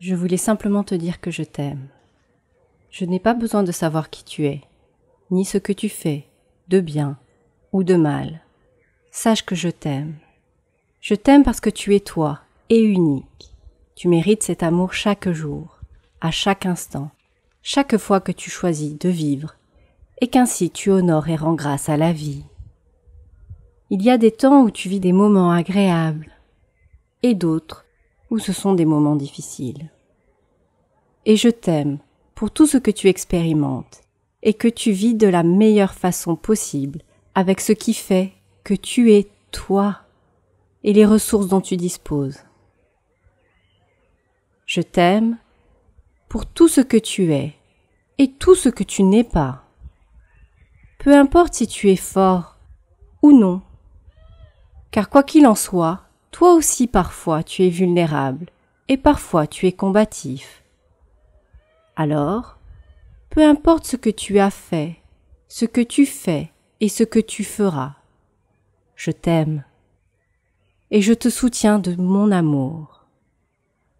Je voulais simplement te dire que je t'aime. Je n'ai pas besoin de savoir qui tu es, ni ce que tu fais, de bien ou de mal. Sache que je t'aime. Je t'aime parce que tu es toi et unique. Tu mérites cet amour chaque jour, à chaque instant, chaque fois que tu choisis de vivre, et qu'ainsi tu honores et rends grâce à la vie. Il y a des temps où tu vis des moments agréables, et d'autres ou ce sont des moments difficiles. Et je t'aime pour tout ce que tu expérimentes et que tu vis de la meilleure façon possible avec ce qui fait que tu es toi et les ressources dont tu disposes. Je t'aime pour tout ce que tu es et tout ce que tu n'es pas. Peu importe si tu es fort ou non, car quoi qu'il en soit, toi aussi parfois tu es vulnérable et parfois tu es combatif. Alors, peu importe ce que tu as fait, ce que tu fais et ce que tu feras, je t'aime et je te soutiens de mon amour.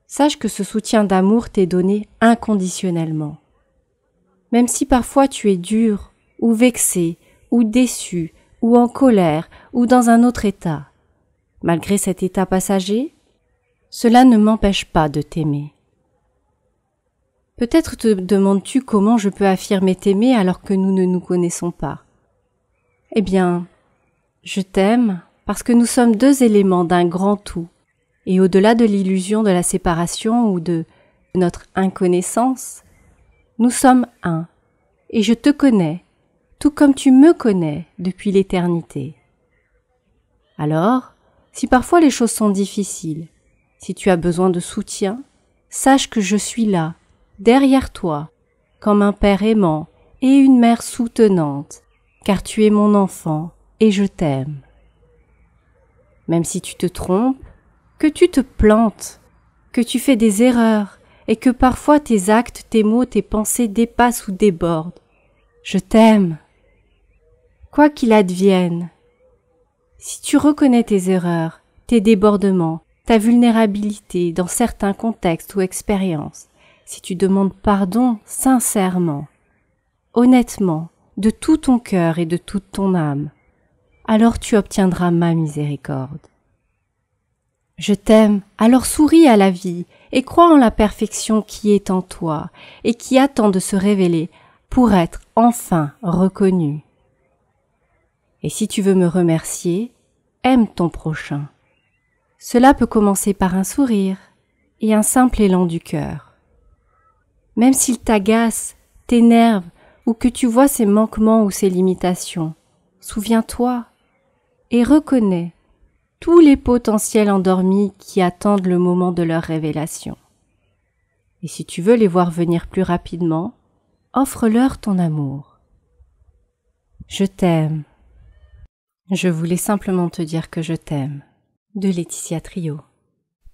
Sache que ce soutien d'amour t'est donné inconditionnellement. Même si parfois tu es dur, ou vexé, ou déçu, ou en colère, ou dans un autre état, Malgré cet état passager, cela ne m'empêche pas de t'aimer. Peut-être te demandes-tu comment je peux affirmer t'aimer alors que nous ne nous connaissons pas. Eh bien, je t'aime parce que nous sommes deux éléments d'un grand tout, et au-delà de l'illusion de la séparation ou de notre inconnaissance, nous sommes un, et je te connais, tout comme tu me connais depuis l'éternité. Alors, si parfois les choses sont difficiles, si tu as besoin de soutien, sache que je suis là, derrière toi, comme un père aimant et une mère soutenante, car tu es mon enfant et je t'aime. Même si tu te trompes, que tu te plantes, que tu fais des erreurs et que parfois tes actes, tes mots, tes pensées dépassent ou débordent, je t'aime. Quoi qu'il advienne, si tu reconnais tes erreurs, tes débordements, ta vulnérabilité dans certains contextes ou expériences, si tu demandes pardon sincèrement, honnêtement, de tout ton cœur et de toute ton âme, alors tu obtiendras ma miséricorde. Je t'aime, alors souris à la vie et crois en la perfection qui est en toi et qui attend de se révéler pour être enfin reconnue. Et si tu veux me remercier, aime ton prochain. Cela peut commencer par un sourire et un simple élan du cœur. Même s'il t'agace, t'énerve ou que tu vois ses manquements ou ses limitations, souviens-toi et reconnais tous les potentiels endormis qui attendent le moment de leur révélation. Et si tu veux les voir venir plus rapidement, offre-leur ton amour. Je t'aime. Je voulais simplement te dire que je t'aime. De Laetitia Trio.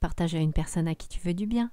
Partage à une personne à qui tu veux du bien.